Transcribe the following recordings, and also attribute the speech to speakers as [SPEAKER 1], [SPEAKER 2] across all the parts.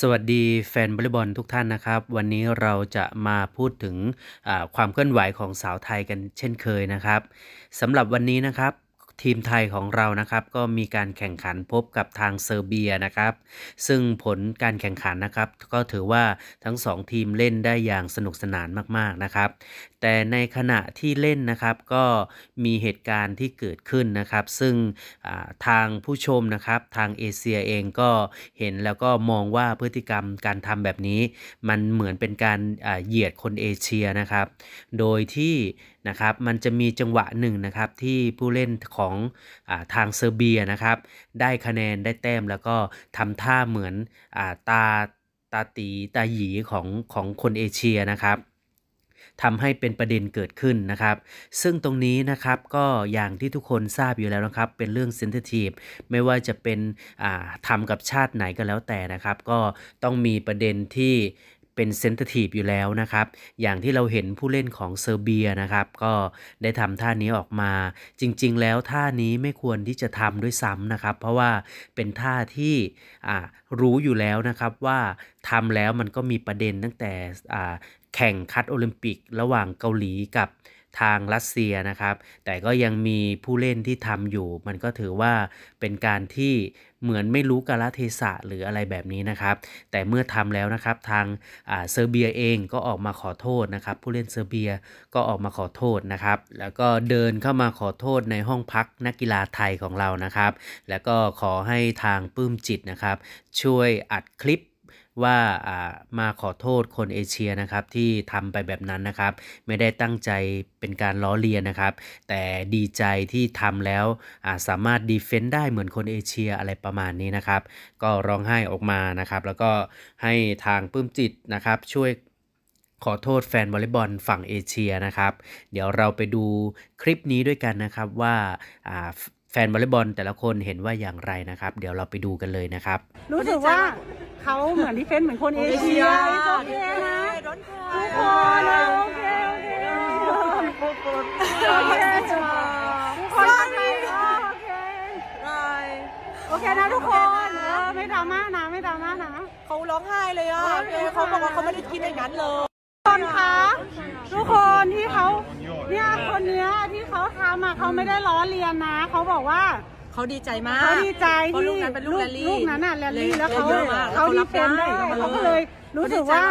[SPEAKER 1] สวัสดีแฟนบอลเบอลทุกท่านนะครับ วันนี้เราจะมาพูดถึงความเคลื่อนไหวของสาวไทยกันเช่นเคยนะครับสำหรับวันนี้นะครับทีมไทยของเรานะครับก็มีการแข่งขันพบกับทางเซอร์เบียนะครับ ซึ่งผลการแข่งขันนะครับก็ถือว่าทั้งสองทีมเล่นได้อย่างสนุกสนานมาก ๆนะครับ แต่ในขณะที่เล่นนะครับก็มีเหตุการณ์ที่เกิดขึ้นนะครับ ซึ่งทางผู้ชมนะครับทางเอเชียเองก็เห็นแล้วก็มองว่าพฤติกรรมการทำแบบนี้มันเหมือนเป็นการเหยียดคนเอเชียนะครับโดยที่นะครับมันจะมีจังหวะหนึ่งนะครับที่ผู้เล่นของของอทางเซอร์เบียนะครับได้คะแนนได้แต้ม แล้วก็ทำท่าเหมือนอตาตาตีตาหยีของของคนเอเชียนะครับทำให้เป็นประเด็นเกิดขึ้นนะครับ ซึ่งตรงนี้นะครับก็อย่างที่ทุกคนทราบอยู่แล้วนะครับ เป็นเรื่องเซนซทีฟไม่ว่าจะเป็นทำกับชาติไหนก็แล้วแต่นะครับ ก็ต้องมีประเด็นที่เป็นเซนเตอร์ทีฟอยู่แล้วนะครับ อย่างที่เราเห็นผู้เล่นของเซอร์เบียนะครับ ก็ได้ทำท่านี้ออกมา จริง ๆ แล้วท่านี้ไม่ควรที่จะทำด้วยซ้ำนะครับ เพราะว่าเป็นท่าที่รู้อยู่แล้วนะครับ ว่าทำแล้วมันก็มีประเด็นตั้งแต่แข่งคัดโอลิมปิกระหว่างเกาหลีกับทางรัสเซียนะครับ แต่ก็ยังมีผู้เล่นที่ทำอยู่ มันก็ถือว่าเป็นการที่เหมือนไม่รู้กาลเทศะหรืออะไรแบบนี้นะครับ แต่เมื่อทำแล้วนะครับทางเซอร์เบียเองก็ออกมาขอโทษนะครับ ผู้เล่นเซอร์เบียก็ออกมาขอโทษนะครับ แล้วก็เดินเข้ามาขอโทษในห้องพักนักกีฬาไทยของเรานะครับ แล้วก็ขอให้ทางปื้มจิตนะครับ ช่วยอัดคลิปว่ามาขอโทษคนเอเชียนะครับที่ทำไปแบบนั้นนะครับไม่ได้ตั้งใจเป็นการล้อเลียนนะครับ แต่ดีใจที่ทำแล้วสามารถดีเฟนต์ได้เหมือนคนเอเชียอะไรประมาณนี้นะครับก็ร้องไห้ออกมานะครับแล้วก็ให้ทางปื้มจิตนะครับช่วยขอโทษแฟนวอลเลย์บอลฝั่งเอเชียนะครับ เดี๋ยวเราไปดูคลิปนี้ด้วยกันนะครับว่าแฟนวอลเลย์บอลแต่ละคนเห็นว่าอย่างไรนะครับ เดี๋ยวเราไปดูกันเลยนะครับรู้สึกว่าขาเหมือนที่เฟนเหมือนคนเอเชียโอเคนะทุกคนโอเคโอเคโอเคทุกคนโอเคโอเคนะทุกคนไม่ดราม่านะไม่ดราม่านะเขาร้องไห้เลยอ่ะเขาบอกว่าเขาไม่ได้คิดอย่างนั้นเลยคนคะทุกคน ที่เขาเนี่ยคนเนี้ยที่เขาทำอ่ะเขาไม่ได้ล้อเลียนนะเขาบอกว่าเขาดีใจมากเขาดีใจที่ลูกนั้นเป็นลูกแรลลี่ ลูกนั้นน่ะแรลลี่แล้วเขาเขาดีเฟนได้ เขาก็เลยรู้สึกว่า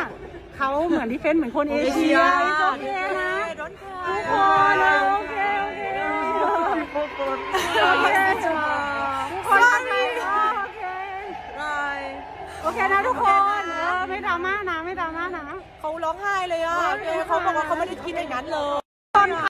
[SPEAKER 1] เขาเหมือนดีเฟนเหมือนคนเอเชียโอเคนะทุกคนโอเคโอเคโอเค ทุกคนโอเคโอเคนะทุกคน ไม่ดราม่านะไม่ดราม่านะเขาร้องไห้เลยอ่ะเขาบอกว่าเขาไม่ได้คิดอย่างนั้นเลย